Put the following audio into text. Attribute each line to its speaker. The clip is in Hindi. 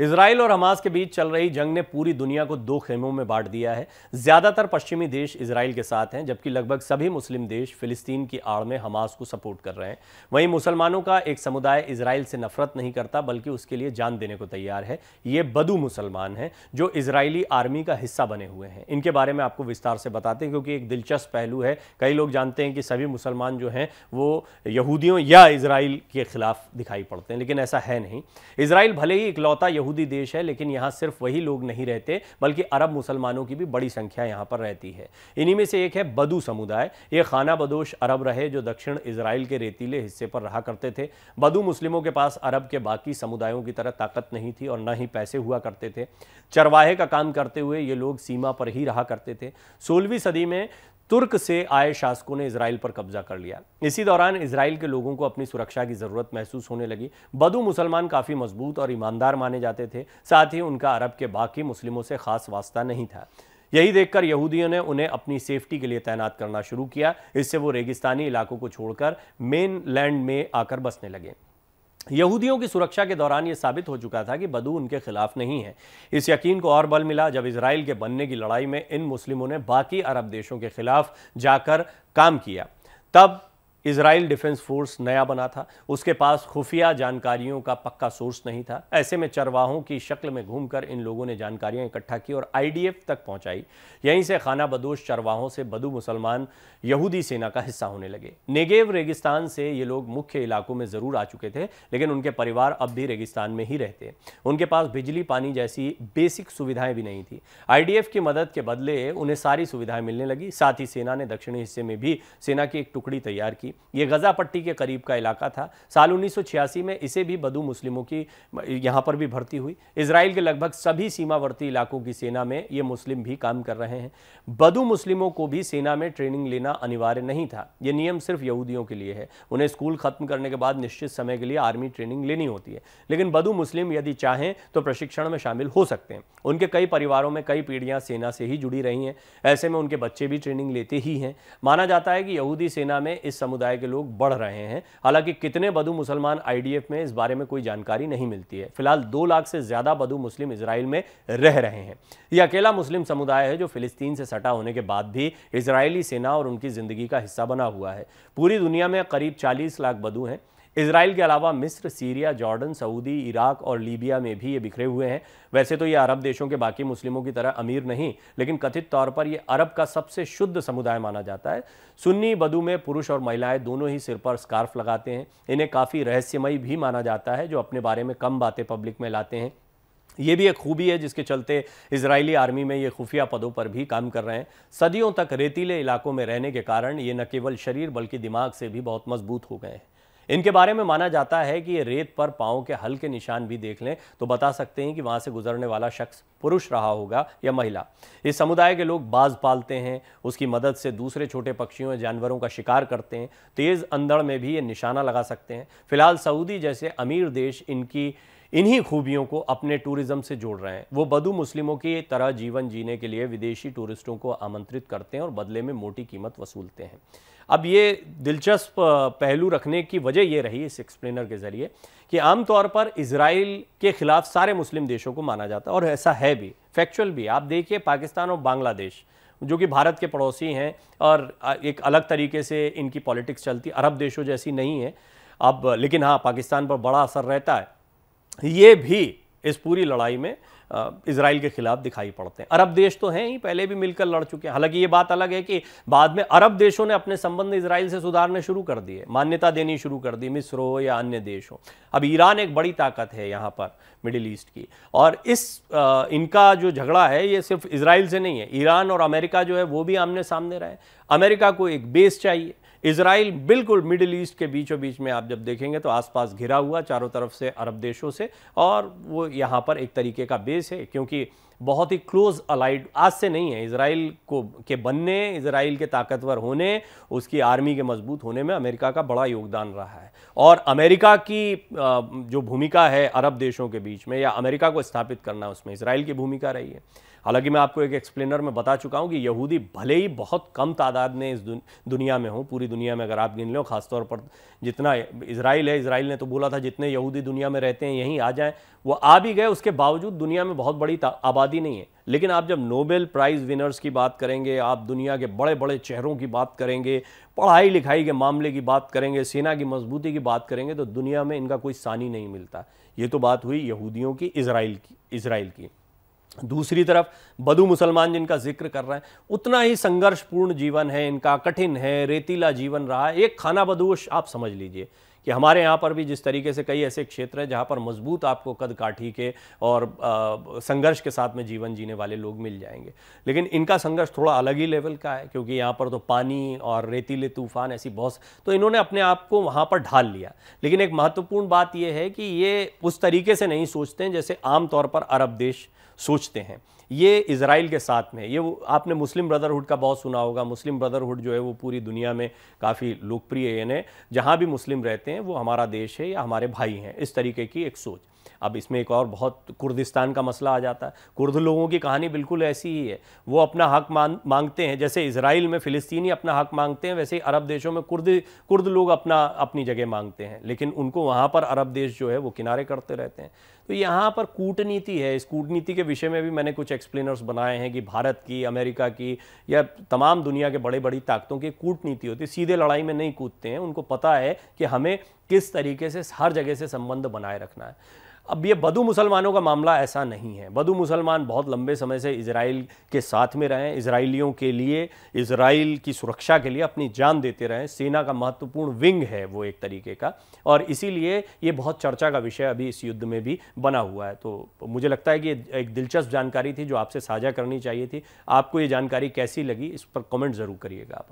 Speaker 1: इसराइल और हमास के बीच चल रही जंग ने पूरी दुनिया को दो खेमों में बांट दिया है ज्यादातर पश्चिमी देश इसराइल के साथ हैं जबकि लगभग सभी मुस्लिम देश फिलिस्तीन की आड़ में हमास को सपोर्ट कर रहे हैं वहीं मुसलमानों का एक समुदाय इसराइल से नफरत नहीं करता बल्कि उसके लिए जान देने को तैयार है ये बदू मुसलमान हैं जो इसराइली आर्मी का हिस्सा बने हुए हैं इनके बारे में आपको विस्तार से बताते हैं क्योंकि एक दिलचस्प पहलू है कई लोग जानते हैं कि सभी मुसलमान जो हैं वो यहूदियों या इसराइल के खिलाफ दिखाई पड़ते हैं लेकिन ऐसा है नहीं इसराइल भले ही इकलौता यहूदी देश है लेकिन यहाँ सिर्फ वही लोग नहीं रहते बल्कि अरब मुसलमानों की भी बड़ी संख्या यहाँ पर रहती है इन्हीं में से एक है बदू समुदाय ये खाना बदोश अरब रहे जो दक्षिण इसराइल के रेतीले हिस्से पर रहा करते थे बदू मुस्लिमों के पास अरब के बाकी समुदायों की तरह ताकत नहीं थी और न ही पैसे हुआ करते थे चरवाहे का काम करते हुए ये लोग सीमा पर ही रहा करते थे सोलहवीं सदी में तुर्क से आए शासकों ने इसराइल पर कब्जा कर लिया इसी दौरान इसराइल के लोगों को अपनी सुरक्षा की ज़रूरत महसूस होने लगी बदू मुसलमान काफ़ी मजबूत और ईमानदार माने जाते थे साथ ही उनका अरब के बाकी मुस्लिमों से खास वास्ता नहीं था यही देखकर यहूदियों ने उन्हें अपनी सेफ्टी के लिए तैनात करना शुरू किया इससे वो रेगिस्तानी इलाकों को छोड़कर मेन लैंड में आकर बसने लगे यहूदियों की सुरक्षा के दौरान यह साबित हो चुका था कि बदू उनके खिलाफ नहीं है इस यकीन को और बल मिला जब इसराइल के बनने की लड़ाई में इन मुस्लिमों ने बाकी अरब देशों के खिलाफ जाकर काम किया तब इसराइल डिफेंस फोर्स नया बना था उसके पास खुफिया जानकारियों का पक्का सोर्स नहीं था ऐसे में चरवाहों की शक्ल में घूमकर इन लोगों ने जानकारियां इकट्ठा की और आईडीएफ तक पहुंचाई यहीं से खाना बदोश चरवाहों से बदू मुसलमान यहूदी सेना का हिस्सा होने लगे नेगेव रेगिस्तान से ये लोग मुख्य इलाकों में ज़रूर आ चुके थे लेकिन उनके परिवार अब भी रेगिस्तान में ही रहते उनके पास बिजली पानी जैसी बेसिक सुविधाएं भी नहीं थी आई की मदद के बदले उन्हें सारी सुविधाएं मिलने लगी साथ ही सेना ने दक्षिणी हिस्से में भी सेना की एक टुकड़ी तैयार की थी ये गज़ा पट्टी के करीब का इलाका था साल 1986 में इसे भी बदू मुस्लिमों की यहाँ पर भी भर्ती हुई इसराइल के लगभग सभी सीमावर्ती इलाकों की सेना में ये मुस्लिम भी काम कर रहे हैं बदू मुस्लिमों को भी सेना में ट्रेनिंग लेना अनिवार्य नहीं था ये नियम सिर्फ यहूदियों के लिए है उन्हें स्कूल ख़त्म करने के बाद निश्चित समय के लिए आर्मी ट्रेनिंग लेनी होती है लेकिन बदू मुस्लिम यदि चाहें तो प्रशिक्षण में शामिल हो सकते हैं उनके कई परिवारों में कई पीढ़ियाँ सेना से ही जुड़ी रही हैं ऐसे में उनके बच्चे भी ट्रेनिंग लेते ही हैं माना जाता है कि यहूदी सेना में इस समुदाय समुदाय के लोग बढ़ रहे हैं हालांकि कितने बदू मुसलमान आईडीएफ में इस बारे में कोई जानकारी नहीं मिलती है फिलहाल दो लाख से ज़्यादा बदू मुस्लिम इसराइल में रह रहे हैं यह अकेला मुस्लिम समुदाय है जो फिलिस्तीन से सटा होने के बाद भी इसराइली सेना और उनकी ज़िंदगी का हिस्सा बना हुआ है पूरी दुनिया में करीब चालीस लाख बदू हैं इसराइल के अलावा मिस्र सीरिया जॉर्डन सऊदी इराक और लीबिया में भी ये बिखरे हुए हैं वैसे तो ये अरब देशों के बाकी मुस्लिमों की तरह अमीर नहीं लेकिन कथित तौर पर ये अरब का सबसे शुद्ध समुदाय माना जाता है सुन्नी बदू में पुरुष और महिलाएं दोनों ही सिर पर स्कार्फ लगाते हैं इन्हें काफ़ी रहस्यमयी भी माना जाता है जो अपने बारे में कम बातें पब्लिक में लाते हैं ये भी एक खूबी है जिसके चलते इजरायली आर्मी में ये खुफिया पदों पर भी काम कर रहे हैं सदियों तक रेतीले इलाकों में रहने के कारण ये न केवल शरीर बल्कि दिमाग से भी बहुत मजबूत हो गए हैं इनके बारे में माना जाता है कि ये रेत पर पाँव के हल्के निशान भी देख लें तो बता सकते हैं कि वहाँ से गुजरने वाला शख्स पुरुष रहा होगा या महिला इस समुदाय के लोग बाज पालते हैं उसकी मदद से दूसरे छोटे पक्षियों या जानवरों का शिकार करते हैं तेज़ अंधड़ में भी ये निशाना लगा सकते हैं फिलहाल सऊदी जैसे अमीर देश इनकी इन्हीं खूबियों को अपने टूरिज्म से जोड़ रहे हैं वो बदू मुस्लिमों की तरह जीवन जीने के लिए विदेशी टूरिस्टों को आमंत्रित करते हैं और बदले में मोटी कीमत वसूलते हैं अब ये दिलचस्प पहलू रखने की वजह ये रही इस एक्सप्लेनर के ज़रिए कि आमतौर पर इसराइल के ख़िलाफ़ सारे मुस्लिम देशों को माना जाता है और ऐसा है भी फैक्चुअल भी आप देखिए पाकिस्तान और बांग्लादेश जो कि भारत के पड़ोसी हैं और एक अलग तरीके से इनकी पॉलिटिक्स चलती अरब देशों जैसी नहीं है अब लेकिन हाँ पाकिस्तान पर बड़ा असर रहता है ये भी इस पूरी लड़ाई में इसराइल के ख़िलाफ़ दिखाई पड़ते हैं अरब देश तो हैं ही पहले भी मिलकर लड़ चुके हैं हालांकि ये बात अलग है कि बाद में अरब देशों ने अपने संबंध इसराइल से सुधारने शुरू कर दिए मान्यता देनी शुरू कर दी मिस्र हो या अन्य देश हो अब ईरान एक बड़ी ताकत है यहाँ पर मिडिल ईस्ट की और इस आ, इनका जो झगड़ा है ये सिर्फ इसराइल से नहीं है ईरान और अमेरिका जो है वो भी आमने सामने रहे अमेरिका को एक बेस चाहिए इसराइल बिल्कुल मिडिल ईस्ट के बीचों बीच में आप जब देखेंगे तो आसपास घिरा हुआ चारों तरफ से अरब देशों से और वो यहाँ पर एक तरीके का बेस है क्योंकि बहुत ही क्लोज अलाइड आज से नहीं है इसराइल को के बनने इसराइल के ताकतवर होने उसकी आर्मी के मजबूत होने में अमेरिका का बड़ा योगदान रहा है और अमेरिका की जो भूमिका है अरब देशों के बीच में या अमेरिका को स्थापित करना उसमें इसराइल की भूमिका रही है हालांकि मैं आपको एक एक्सप्लेनर में बता चुका हूँ कि यहूदी भले ही बहुत कम तादाद में इस दुनिया में हूँ पूरी दुनिया में अगर आप गिन लो खासतौर पर जितना इसराइल है इसराइल ने तो बोला था जितने यहूदी दुनिया में रहते हैं यहीं आ जाएँ वो आ भी गए उसके बावजूद दुनिया में बहुत बड़ी आबादी नहीं है लेकिन आप जब नोबेल प्राइज़ विनर्स की बात करेंगे आप दुनिया के बड़े बड़े चेहरों की बात करेंगे पढ़ाई लिखाई के मामले की बात करेंगे सेना की मजबूती की बात करेंगे तो दुनिया में इनका कोई सानी नहीं मिलता ये तो बात हुई यहूदियों की इसराइल की इसराइल की दूसरी तरफ बदू मुसलमान जिनका जिक्र कर रहे हैं उतना ही संघर्षपूर्ण जीवन है इनका कठिन है रेतीला जीवन रहा है एक खाना बदोश आप समझ लीजिए कि हमारे यहाँ पर भी जिस तरीके से कई ऐसे क्षेत्र हैं जहाँ पर मजबूत आपको कद काठी के और संघर्ष के साथ में जीवन जीने वाले लोग मिल जाएंगे लेकिन इनका संघर्ष थोड़ा अलग ही लेवल का है क्योंकि यहाँ पर तो पानी और रेतीले तूफान ऐसी बहुत तो इन्होंने अपने आप को वहाँ पर ढाल लिया लेकिन एक महत्वपूर्ण बात यह है कि ये उस तरीके से नहीं सोचते हैं जैसे आमतौर पर अरब देश सोचते हैं ये इसराइल के साथ में ये आपने मुस्लिम ब्रदरहुड का बहुत सुना होगा मुस्लिम ब्रदरहुड जो है वो पूरी दुनिया में काफ़ी लोकप्रिय यानी जहाँ भी मुस्लिम रहते हैं वो हमारा देश है या हमारे भाई हैं इस तरीके की एक सोच अब इसमें एक और बहुत कुर्दिस्तान का मसला आ जाता है कुर्द लोगों की कहानी बिल्कुल ऐसी ही है वो अपना हक मान मांगते हैं जैसे इसराइल में फ़िलिस्तीनी अपना हक मांगते हैं वैसे ही अरब देशों में कुर्द कुर्द लोग अपना अपनी जगह मांगते हैं लेकिन उनको वहाँ पर अरब देश जो है वो किनारे करते रहते हैं तो यहाँ पर कूटनीति है इस कूटनीति के विषय में भी मैंने कुछ एक्सप्लेनर्स बनाए हैं कि भारत की अमेरिका की या तमाम दुनिया के बड़े बड़ी ताकतों की कूटनीति होती है सीधे लड़ाई में नहीं कूदते हैं उनको पता है कि हमें किस तरीके से हर जगह से संबंध बनाए रखना है अब ये बदू मुसलमानों का मामला ऐसा नहीं है बदू मुसलमान बहुत लंबे समय से इसराइल के साथ में रहें इसराइलियों के लिए इसराइल की सुरक्षा के लिए अपनी जान देते रहें सेना का महत्वपूर्ण विंग है वो एक तरीके का और इसीलिए ये बहुत चर्चा का विषय अभी इस युद्ध में भी बना हुआ है तो मुझे लगता है कि एक दिलचस्प जानकारी थी जो आपसे साझा करनी चाहिए थी आपको ये जानकारी कैसी लगी इस पर कमेंट ज़रूर करिएगा आप